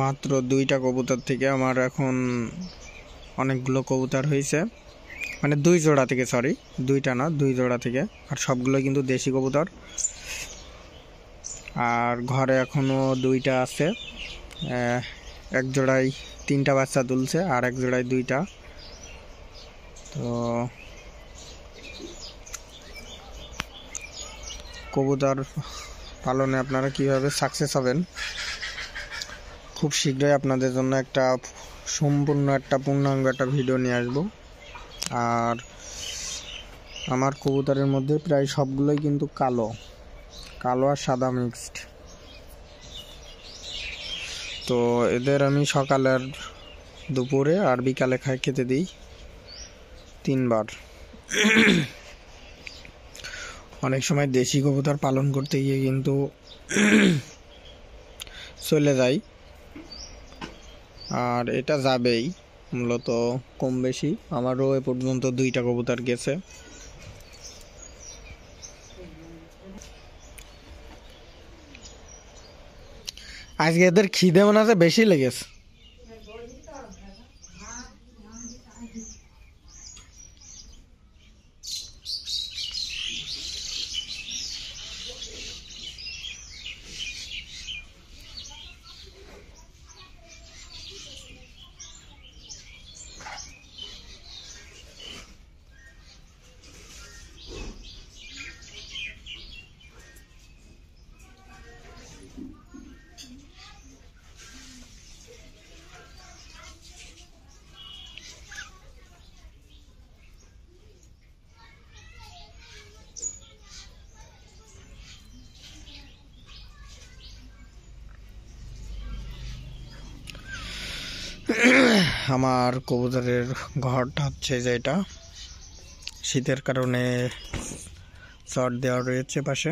মাত্র দুইটা কবুতর থেকে আমার এখন অনেকগুলো কবুতর হয়েছে মানে দুই জোড়া থেকে সরি দুইটা না দুই জোড়া থেকে আর সবগুলো কিন্তু দেশি কবুতর আর ঘরে এখনও দুইটা আছে এক জোড়ায় তিনটা বাচ্চা তুলছে আর এক জোড়ায় দুইটা তো কবুতর পালনে আপনারা কীভাবে সাকসেস হবেন খুব শীঘ্রই আপনাদের জন্য একটা সম্পূর্ণ একটা পূর্ণাঙ্গ একটা ভিডিও নিয়ে আসবো আর আমার কবুতরের মধ্যে প্রায় সবগুলোই কিন্তু কালো কালো আর সাদা মিক্সড তো এদের আমি সকালে আর দুপুরে আর বিকালে খাই খেতে দিই তিনবার অনেক সময় দেশি কবুতর পালন করতে গিয়ে কিন্তু চলে যাই আর এটা যাবেই মূলত কম বেশি আমারও এ পর্যন্ত দুইটা কবুতর গেছে আজকে এদের খিদে মনে আছে বেশি লেগেছে আমার কবুতরের ঘরটা হচ্ছে এটা শীতের কারণে চট দেওয়া রয়েছে পাশে